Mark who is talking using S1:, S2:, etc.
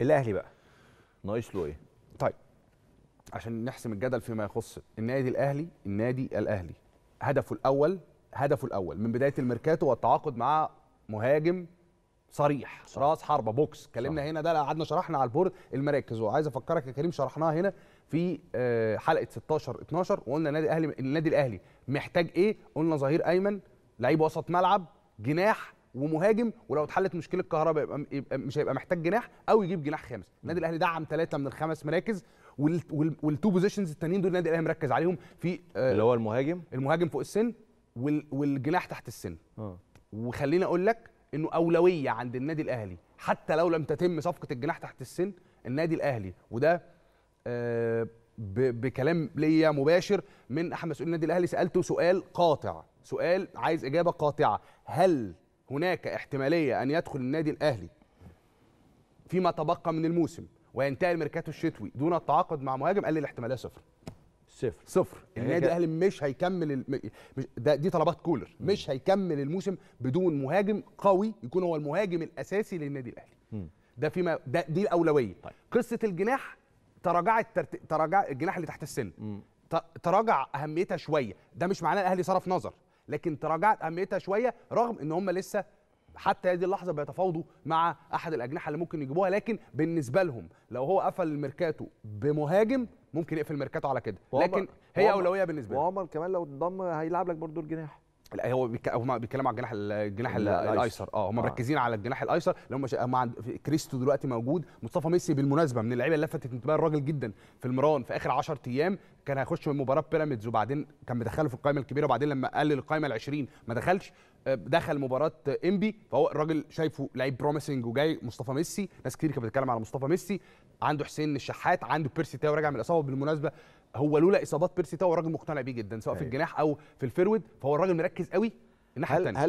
S1: الاهلي بقى ناقص له ايه؟ طيب عشان نحسم الجدل فيما يخص النادي الاهلي النادي الاهلي هدفه الاول هدفه الاول من بدايه الميركاتو والتعاقد مع مهاجم صريح صح. راس حربه بوكس اتكلمنا هنا ده قعدنا شرحنا على البورد المراكز وعايز افكرك يا كريم شرحناها هنا في آه، حلقه 16 12 وقلنا النادي الاهلي النادي الاهلي محتاج ايه قلنا ظهير ايمن لعيب وسط ملعب جناح ومهاجم ولو اتحلت مشكله كهرباء يبقى, يبقى مش هيبقى محتاج جناح او يجيب جناح خامس النادي الاهلي دعم ثلاثه من الخمس مراكز والتو بوزيشنز التانيين دول النادي الاهلي مركز عليهم في آه، اللي هو المهاجم المهاجم فوق السن والجناح تحت السن اه وخليني اقول لك انه اولويه عند النادي الاهلي حتى لو لم تتم صفقه الجناح تحت السن النادي الاهلي وده آه بكلام ليا مباشر من احد مسؤولين النادي الاهلي سالته سؤال قاطع سؤال عايز اجابه قاطعه هل هناك احتماليه ان يدخل النادي الاهلي فيما تبقى من الموسم وينتهي الميركاتو الشتوي دون التعاقد مع مهاجم قال لي الاحتماليه صفر صفر صفر يعني النادي الاهلي مش هيكمل الم... مش... ده دي طلبات كولر مش هيكمل الموسم بدون مهاجم قوي يكون هو المهاجم الاساسي للنادي الاهلي م. ده فيما ده دي الاولويه طيب. قصه الجناح تراجعت ترت... تراجع الجناح اللي تحت السن م. تراجع اهميتها شويه ده مش معناه الاهلي صرف نظر لكن تراجعت اهميتها شويه رغم ان هم لسه حتى هذه اللحظه بيتفاوضوا مع احد الاجنحه اللي ممكن يجيبوها لكن بالنسبه لهم لو هو قفل الميركاتو بمهاجم ممكن يقفل ميركاتو على كده لكن هي اولويه بالنسبه له وعمر كمان لو انضم هيلعب لك برضه الجناح لا هو هم بيتكلموا على الجناح الجناح الايسر اه هم آه. مركزين على الجناح الايسر لو مش... هم عند... كريستو دلوقتي موجود مصطفى ميسي بالمناسبه من اللعيبه اللي لفتت انتباه الراجل جدا في المران في اخر 10 ايام كان هيخش من مباراه بيراميدز وبعدين كان مدخله في القائمه الكبيره وبعدين لما قلل القائمه ال 20 ما دخلش آه، دخل مباراه انبي فهو الراجل شايفه لعيب بروميسنج وجاي مصطفى ميسي ناس كتير كانت بتتكلم على مصطفى ميسي عنده حسين الشحات عنده بيرسي تاو راجع من الاصابه بالمناسبه هو لولا اصابات بيرسي تاو الراجل مقتنع بيه جدا سواء في أيوه. الجناح او في الفيرود فهو الراجل مركز قوي الناحيه الثانيه